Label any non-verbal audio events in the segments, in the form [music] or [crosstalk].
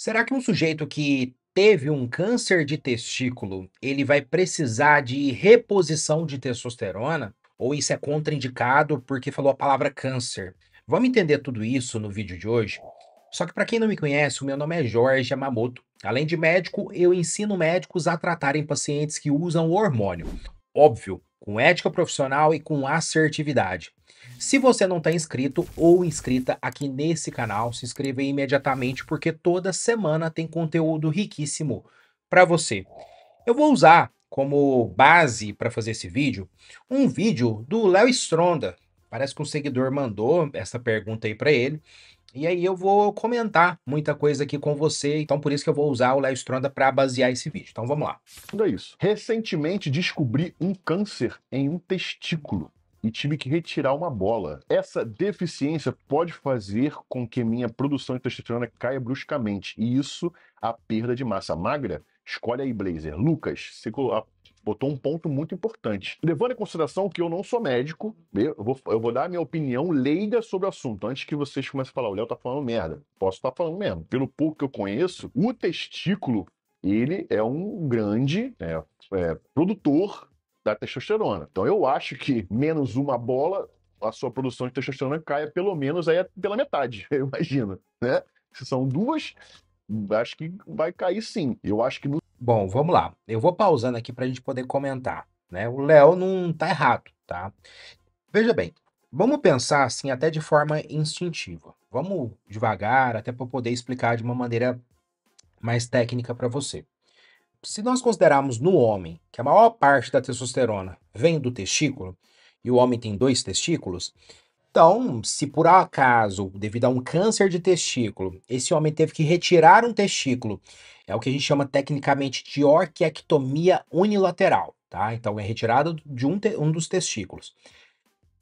Será que um sujeito que teve um câncer de testículo, ele vai precisar de reposição de testosterona? Ou isso é contraindicado porque falou a palavra câncer? Vamos entender tudo isso no vídeo de hoje? Só que para quem não me conhece, o meu nome é Jorge Amamoto. Além de médico, eu ensino médicos a tratarem pacientes que usam o hormônio. Óbvio, com ética profissional e com assertividade. Se você não está inscrito ou inscrita aqui nesse canal, se inscreva imediatamente porque toda semana tem conteúdo riquíssimo para você. Eu vou usar como base para fazer esse vídeo um vídeo do Léo Stronda. Parece que um seguidor mandou essa pergunta aí para ele e aí eu vou comentar muita coisa aqui com você, então por isso que eu vou usar o Léo Stronda para basear esse vídeo. Então vamos lá. Tudo é isso. Recentemente descobri um câncer em um testículo e tive que retirar uma bola. Essa deficiência pode fazer com que minha produção de testosterona caia bruscamente, e isso a perda de massa magra. Escolhe aí, Blazer. Lucas, você botou um ponto muito importante. Levando em consideração que eu não sou médico, eu vou, eu vou dar a minha opinião leiga sobre o assunto, antes que vocês comecem a falar, o Léo tá falando merda. Posso estar tá falando mesmo. Pelo pouco que eu conheço, o testículo, ele é um grande é, é, produtor da testosterona. Então eu acho que menos uma bola, a sua produção de testosterona caia pelo menos aí pela metade, [laughs] eu imagino, né? Se são duas, acho que vai cair sim. Eu acho que no Bom, vamos lá. Eu vou pausando aqui para a gente poder comentar. Né? O Léo não está errado, tá? Veja bem, vamos pensar assim até de forma instintiva. Vamos devagar, até para poder explicar de uma maneira mais técnica para você. Se nós considerarmos no homem que a maior parte da testosterona vem do testículo, e o homem tem dois testículos, então, se por acaso, devido a um câncer de testículo, esse homem teve que retirar um testículo é o que a gente chama tecnicamente de orquiectomia unilateral, tá? Então é retirada de um, um dos testículos.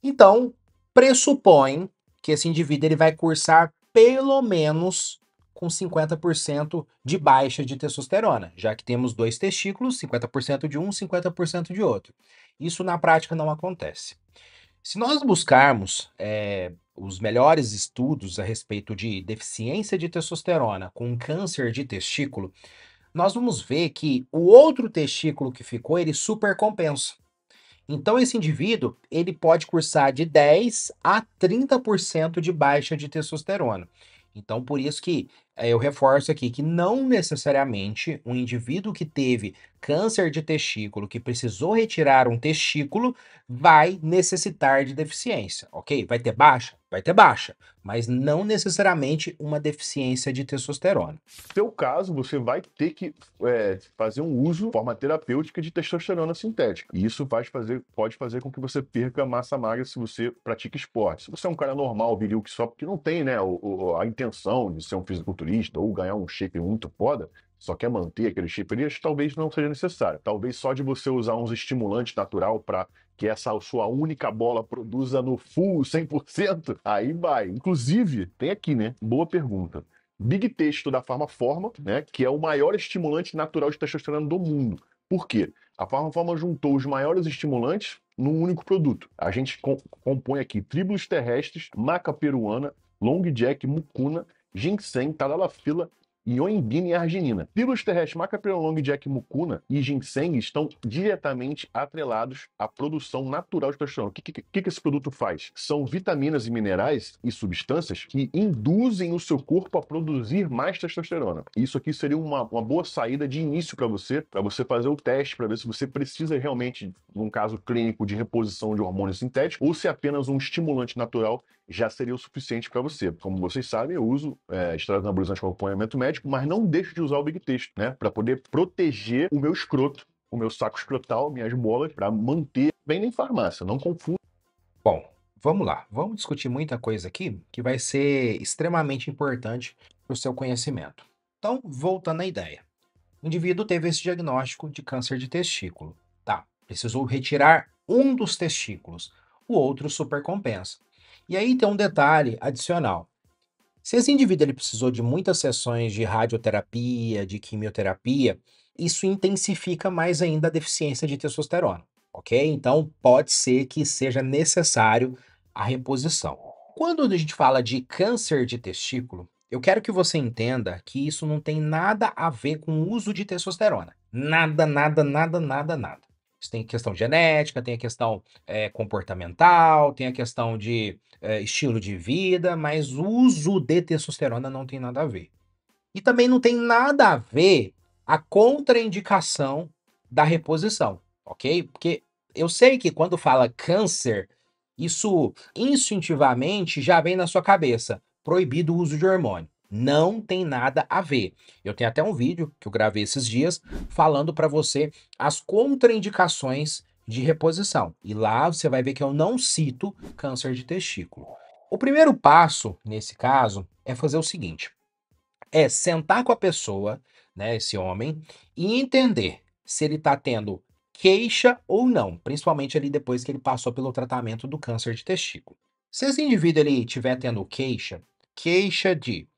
Então, pressupõe que esse indivíduo ele vai cursar pelo menos com 50% de baixa de testosterona, já que temos dois testículos, 50% de um, 50% de outro. Isso na prática não acontece. Se nós buscarmos é, os melhores estudos a respeito de deficiência de testosterona com câncer de testículo, nós vamos ver que o outro testículo que ficou, ele supercompensa. Então, esse indivíduo, ele pode cursar de 10 a 30% de baixa de testosterona. Então, por isso que eh, eu reforço aqui que não necessariamente um indivíduo que teve câncer de testículo, que precisou retirar um testículo, vai necessitar de deficiência, ok? Vai ter baixa? vai ter baixa mas não necessariamente uma deficiência de testosterona. No seu caso, você vai ter que é, fazer um uso de forma terapêutica de testosterona sintética. E isso faz fazer, pode fazer com que você perca massa magra se você pratica esporte. Se você é um cara normal, viril, que só porque não tem né, a intenção de ser um fisiculturista ou ganhar um shape muito foda, só quer manter aquele shape ali, talvez não seja necessário. Talvez só de você usar uns estimulantes natural para que essa sua única bola produza no full 100%, aí vai. Inclusive, Inclusive, tem aqui, né? Boa pergunta. Big Texto da Farmaforma, né, que é o maior estimulante natural de testosterona do mundo. Por quê? A Farmaforma juntou os maiores estimulantes num único produto. A gente compõe aqui tríbulos terrestres, maca peruana, long jack, mucuna, ginseng, tadalafila, ioimbina e arginina. Pílulas terrestres Macapiolong, Jack Mucuna e ginseng estão diretamente atrelados à produção natural de testosterona. O que, que, que esse produto faz? São vitaminas e minerais e substâncias que induzem o seu corpo a produzir mais testosterona. Isso aqui seria uma, uma boa saída de início para você, para você fazer o teste, para ver se você precisa realmente, num caso clínico, de reposição de hormônio sintético ou se é apenas um estimulante natural já seria o suficiente para você. Como vocês sabem, eu uso é, estradas anabolizantes com acompanhamento médico, mas não deixo de usar o Big Texto, né? Para poder proteger o meu escroto, o meu saco escrotal, minhas bolas, para manter bem em farmácia. Não confunda. Bom, vamos lá. Vamos discutir muita coisa aqui que vai ser extremamente importante para o seu conhecimento. Então, voltando à ideia. O indivíduo teve esse diagnóstico de câncer de testículo. Tá, precisou retirar um dos testículos, o outro supercompensa. E aí tem um detalhe adicional. Se esse indivíduo ele precisou de muitas sessões de radioterapia, de quimioterapia, isso intensifica mais ainda a deficiência de testosterona, ok? Então pode ser que seja necessário a reposição. Quando a gente fala de câncer de testículo, eu quero que você entenda que isso não tem nada a ver com o uso de testosterona. Nada, nada, nada, nada, nada. Você tem questão genética, tem a questão é, comportamental, tem a questão de é, estilo de vida, mas o uso de testosterona não tem nada a ver. E também não tem nada a ver a contraindicação da reposição, ok? Porque eu sei que quando fala câncer, isso instintivamente já vem na sua cabeça, proibido o uso de hormônio. Não tem nada a ver. Eu tenho até um vídeo que eu gravei esses dias falando para você as contraindicações de reposição. E lá você vai ver que eu não cito câncer de testículo. O primeiro passo, nesse caso, é fazer o seguinte: é sentar com a pessoa, né, esse homem, e entender se ele está tendo queixa ou não, principalmente ali depois que ele passou pelo tratamento do câncer de testículo. Se esse indivíduo ele tiver tendo queixa, queixa de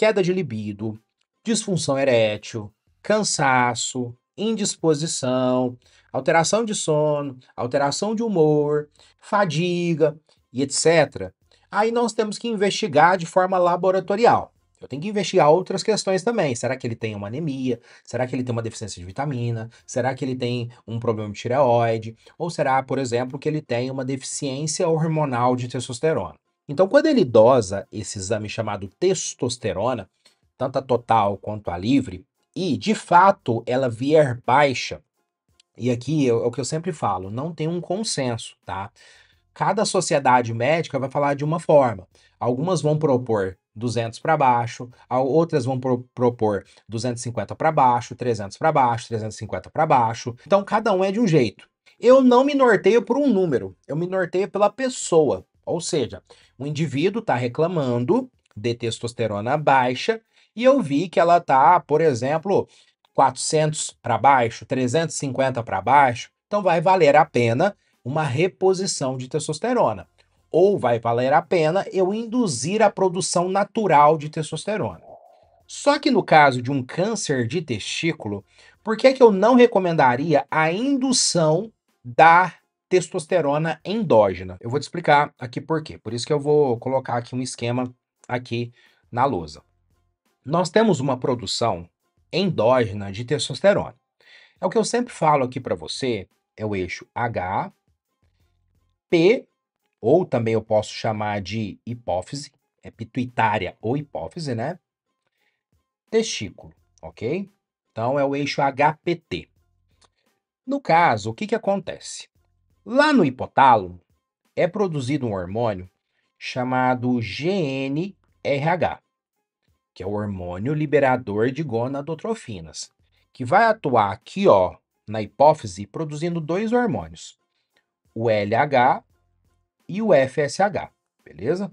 queda de libido, disfunção erétil, cansaço, indisposição, alteração de sono, alteração de humor, fadiga e etc. Aí nós temos que investigar de forma laboratorial. Eu tenho que investigar outras questões também. Será que ele tem uma anemia? Será que ele tem uma deficiência de vitamina? Será que ele tem um problema de tireoide? Ou será, por exemplo, que ele tem uma deficiência hormonal de testosterona? Então, quando ele dosa esse exame chamado testosterona, tanto a total quanto a livre, e de fato ela vier baixa, e aqui é o que eu sempre falo, não tem um consenso, tá? Cada sociedade médica vai falar de uma forma. Algumas vão propor 200 para baixo, outras vão pro propor 250 para baixo, 300 para baixo, 350 para baixo. Então cada um é de um jeito. Eu não me norteio por um número, eu me norteio pela pessoa. Ou seja, o indivíduo está reclamando de testosterona baixa e eu vi que ela está, por exemplo, 400 para baixo, 350 para baixo. Então vai valer a pena uma reposição de testosterona. Ou vai valer a pena eu induzir a produção natural de testosterona. Só que no caso de um câncer de testículo, por que, que eu não recomendaria a indução da testosterona endógena. Eu vou te explicar aqui por quê. Por isso que eu vou colocar aqui um esquema aqui na lousa. Nós temos uma produção endógena de testosterona. É o que eu sempre falo aqui para você, é o eixo H, P, ou também eu posso chamar de hipófise, é pituitária ou hipófise, né? Testículo, ok? Então é o eixo HPT. No caso, o que, que acontece? Lá no hipotálamo é produzido um hormônio chamado GNRH, que é o hormônio liberador de gonadotrofinas, que vai atuar aqui, ó, na hipófise, produzindo dois hormônios, o LH e o FSH, beleza?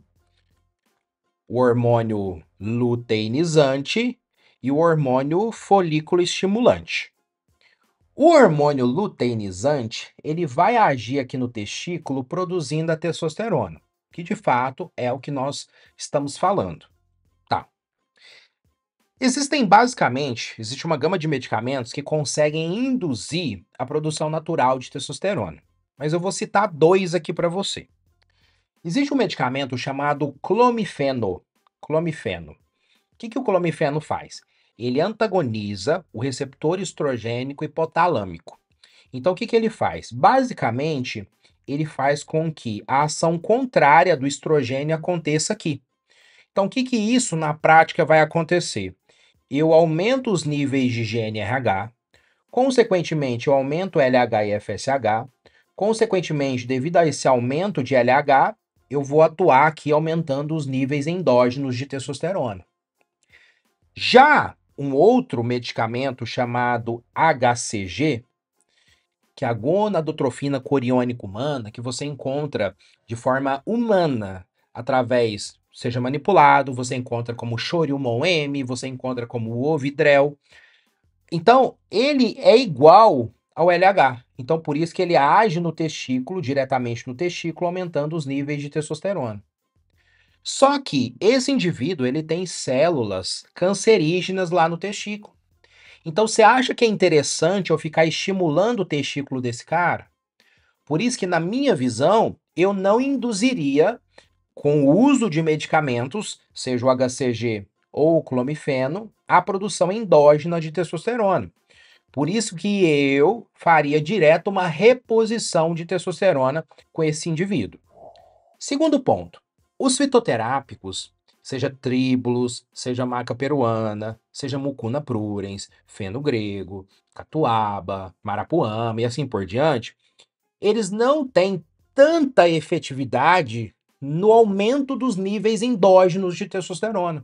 O hormônio luteinizante e o hormônio folículo estimulante. O hormônio luteinizante, ele vai agir aqui no testículo produzindo a testosterona, que de fato é o que nós estamos falando. Tá. Existem basicamente, existe uma gama de medicamentos que conseguem induzir a produção natural de testosterona. Mas eu vou citar dois aqui para você. Existe um medicamento chamado clomifeno. Clomifeno. O que, que o clomifeno faz? ele antagoniza o receptor estrogênico hipotalâmico. Então, o que, que ele faz? Basicamente, ele faz com que a ação contrária do estrogênio aconteça aqui. Então, o que, que isso na prática vai acontecer? Eu aumento os níveis de GNRH, consequentemente, eu aumento LH e FSH, consequentemente, devido a esse aumento de LH, eu vou atuar aqui aumentando os níveis endógenos de testosterona. Já um outro medicamento chamado HCG, que é a gonadotrofina coriônica humana, que você encontra de forma humana através seja manipulado, você encontra como Shoryumon M, você encontra como Ovidrel. Então, ele é igual ao LH. Então, por isso que ele age no testículo, diretamente no testículo, aumentando os níveis de testosterona. Só que esse indivíduo ele tem células cancerígenas lá no testículo. Então você acha que é interessante eu ficar estimulando o testículo desse cara? Por isso que na minha visão, eu não induziria com o uso de medicamentos, seja o HCG ou o clomifeno, a produção endógena de testosterona. Por isso que eu faria direto uma reposição de testosterona com esse indivíduo. Segundo ponto, os fitoterápicos, seja tribulus, seja maca peruana, seja mucuna prurens, feno grego, catuaba, marapuama e assim por diante, eles não têm tanta efetividade no aumento dos níveis endógenos de testosterona.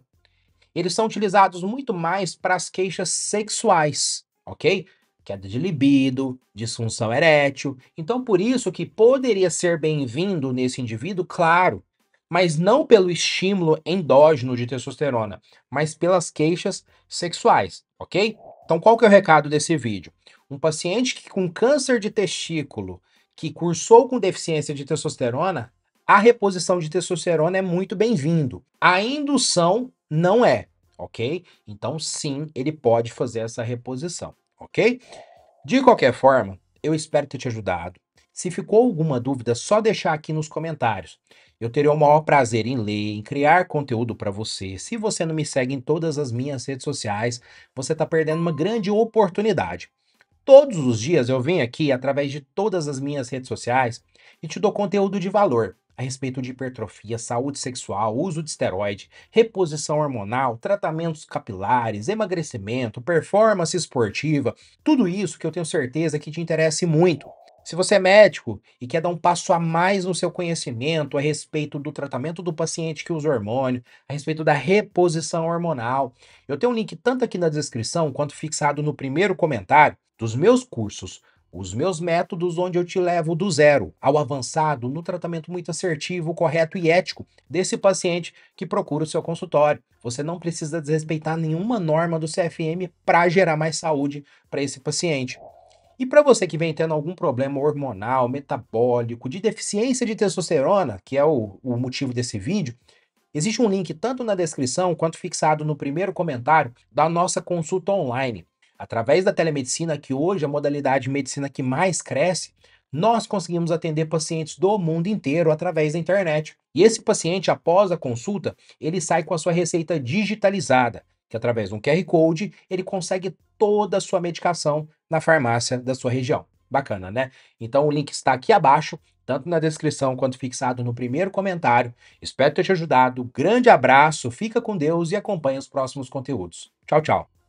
Eles são utilizados muito mais para as queixas sexuais, ok? Queda de libido, disfunção erétil. Então, por isso que poderia ser bem-vindo nesse indivíduo, claro, mas não pelo estímulo endógeno de testosterona, mas pelas queixas sexuais, ok? Então, qual que é o recado desse vídeo? Um paciente que com câncer de testículo, que cursou com deficiência de testosterona, a reposição de testosterona é muito bem-vindo. A indução não é, ok? Então, sim, ele pode fazer essa reposição, ok? De qualquer forma, eu espero ter te ajudado. Se ficou alguma dúvida, só deixar aqui nos comentários. Eu terei o maior prazer em ler, em criar conteúdo para você. Se você não me segue em todas as minhas redes sociais, você está perdendo uma grande oportunidade. Todos os dias eu venho aqui através de todas as minhas redes sociais e te dou conteúdo de valor a respeito de hipertrofia, saúde sexual, uso de esteroide, reposição hormonal, tratamentos capilares, emagrecimento, performance esportiva, tudo isso que eu tenho certeza que te interessa muito. Se você é médico e quer dar um passo a mais no seu conhecimento a respeito do tratamento do paciente que usa hormônio, a respeito da reposição hormonal, eu tenho um link tanto aqui na descrição quanto fixado no primeiro comentário dos meus cursos, os meus métodos onde eu te levo do zero ao avançado no tratamento muito assertivo, correto e ético desse paciente que procura o seu consultório. Você não precisa desrespeitar nenhuma norma do CFM para gerar mais saúde para esse paciente. E para você que vem tendo algum problema hormonal, metabólico, de deficiência de testosterona, que é o, o motivo desse vídeo, existe um link tanto na descrição quanto fixado no primeiro comentário da nossa consulta online. Através da telemedicina, que hoje é a modalidade de medicina que mais cresce, nós conseguimos atender pacientes do mundo inteiro através da internet. E esse paciente, após a consulta, ele sai com a sua receita digitalizada que através de um QR Code ele consegue toda a sua medicação na farmácia da sua região. Bacana, né? Então o link está aqui abaixo, tanto na descrição quanto fixado no primeiro comentário. Espero ter te ajudado. Grande abraço, fica com Deus e acompanhe os próximos conteúdos. Tchau, tchau.